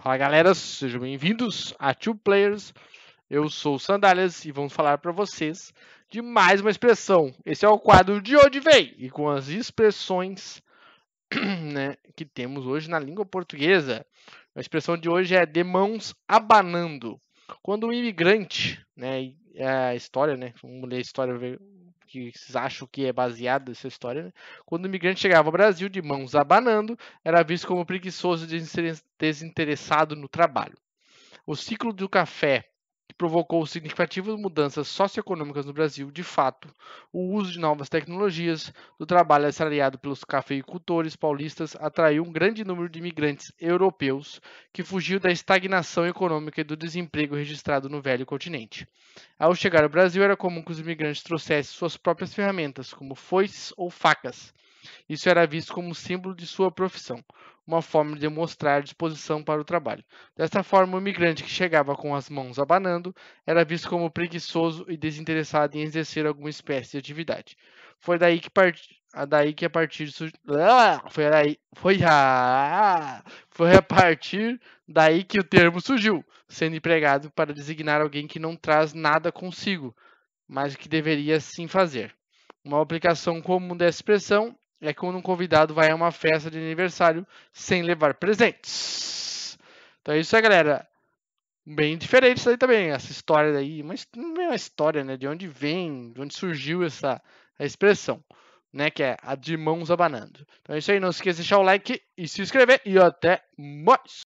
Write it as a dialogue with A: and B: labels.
A: Fala galera, sejam bem-vindos a Two Players. Eu sou o Sandálias e vamos falar para vocês de mais uma expressão. Esse é o quadro de hoje vem e com as expressões né, que temos hoje na língua portuguesa. A expressão de hoje é de mãos abanando. Quando um imigrante, né, a história, né, vamos ler a história, que acham que é baseado essa história, né? quando o imigrante chegava ao Brasil de mãos abanando, era visto como preguiçoso e desinteressado no trabalho. O ciclo do café provocou significativas mudanças socioeconômicas no Brasil, de fato, o uso de novas tecnologias, do trabalho assalariado pelos cafeicultores paulistas, atraiu um grande número de imigrantes europeus que fugiu da estagnação econômica e do desemprego registrado no velho continente. Ao chegar ao Brasil, era comum que os imigrantes trouxessem suas próprias ferramentas, como foices ou facas isso era visto como símbolo de sua profissão, uma forma de mostrar disposição para o trabalho. Dessa forma, o imigrante que chegava com as mãos abanando era visto como preguiçoso e desinteressado em exercer alguma espécie de atividade. Foi daí que, part... daí que a partir foi daí... foi a... foi a partir daí que o termo surgiu, sendo empregado para designar alguém que não traz nada consigo, mas que deveria sim fazer. Uma aplicação comum dessa expressão é quando um convidado vai a uma festa de aniversário sem levar presentes. Então é isso aí, galera. Bem diferente isso aí também, essa história daí. Mas não é uma história, né? De onde vem, de onde surgiu essa expressão, né? Que é a de mãos abanando. Então é isso aí, não esqueça de deixar o like e se inscrever. E até mais!